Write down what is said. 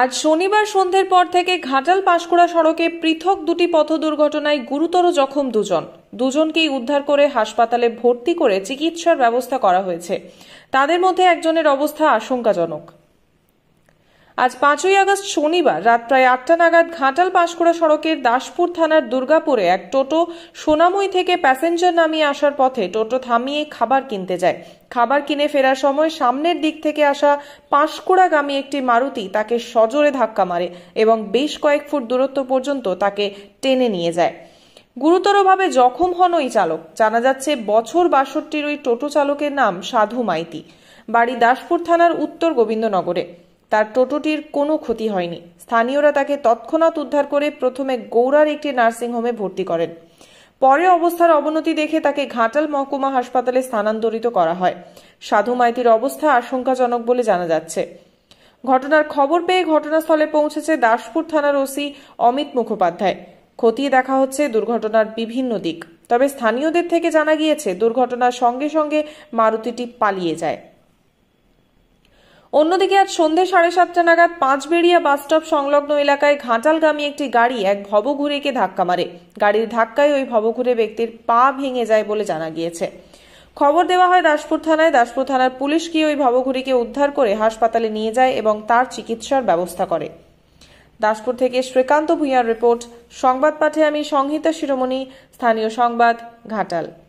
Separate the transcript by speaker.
Speaker 1: আজ শনিবার সন্ধ্যের পর থেকে ঘাটাল পাশকুড়া সড়কে পৃথক দুটি পথ দুর্ঘটনায় গুরুতর জখম দুজন দুজনকেই উদ্ধার করে হাসপাতালে ভর্তি করে চিকিৎসার ব্যবস্থা করা হয়েছে তাদের মধ্যে একজনের অবস্থা আশঙ্কাজনক আজ পাঁচই আগস্ট শনিবার রাত প্রায় আটটা নাগাদ ঘাটাল পাঁশকুড়া সড়কের দাসপুর থানার দুর্গাপুরে এক টোটো সোনামুই থেকে প্যাসেঞ্জার নামিয়ে আসার পথে টোটো থামিয়ে খাবার কিনতে যায় খাবার কিনে ফেরার সময় সামনের দিক থেকে আসা পাঁশকুড়াগামী একটি মারুতি তাকে সজোরে ধাক্কা মারে এবং বেশ কয়েক ফুট দূরত্ব পর্যন্ত তাকে টেনে নিয়ে যায় গুরুতরভাবে জখম হন ওই চালক জানা যাচ্ছে বছর বাষট্টির ওই টোটো চালকের নাম সাধু মাইতি বাড়ি দাসপুর থানার উত্তর গোবিন্দনগরে তার টোটোটির কোনো ক্ষতি হয়নি স্থানীয়রা তাকে তৎক্ষণাৎ উদ্ধার করে প্রথমে গৌড়ার একটি নার্সিংহোমে ভর্তি করেন পরে অবস্থার অবনতি দেখে তাকে ঘাটাল মহকুমা হাসপাতালে স্থানান্তরিত করা হয় সাধু মাইতির অবস্থা আশঙ্কাজনক বলে জানা যাচ্ছে ঘটনার খবর পেয়ে ঘটনাস্থলে পৌঁছেছে দাসপুর থানার ওসি অমিত মুখোপাধ্যায় খতিয়ে দেখা হচ্ছে দুর্ঘটনার বিভিন্ন দিক তবে স্থানীয়দের থেকে জানা গিয়েছে দুর্ঘটনার সঙ্গে সঙ্গে মারুতিটি পালিয়ে যায় অন্যদিকে আজ সন্ধে সাড়ে সাতটা নাগাদ পাঁচবেড়িয়া বাসস্টপ সংলগ্ন এলাকায় ঘাটালগামী একটি গাড়ি এক ভবঘুরেকে ধাক্কা মারে গাড়ির ধাক্কায় ওই ভবঘুরে ব্যক্তির পা ভেঙে যায় বলে জানা গিয়েছে খবর দেওয়া হয় দাসপুর থানায় দাসপুর থানার পুলিশ গিয়ে ওই ভবঘুরিকে উদ্ধার করে হাসপাতালে নিয়ে যায় এবং তার চিকিৎসার ব্যবস্থা করে দাসপুর থেকে শ্রীকান্ত ভূঁইয়ার রিপোর্ট সংবাদ পাঠে আমি সংহিতা শিরোমণি স্থানীয় সংবাদ ঘাটাল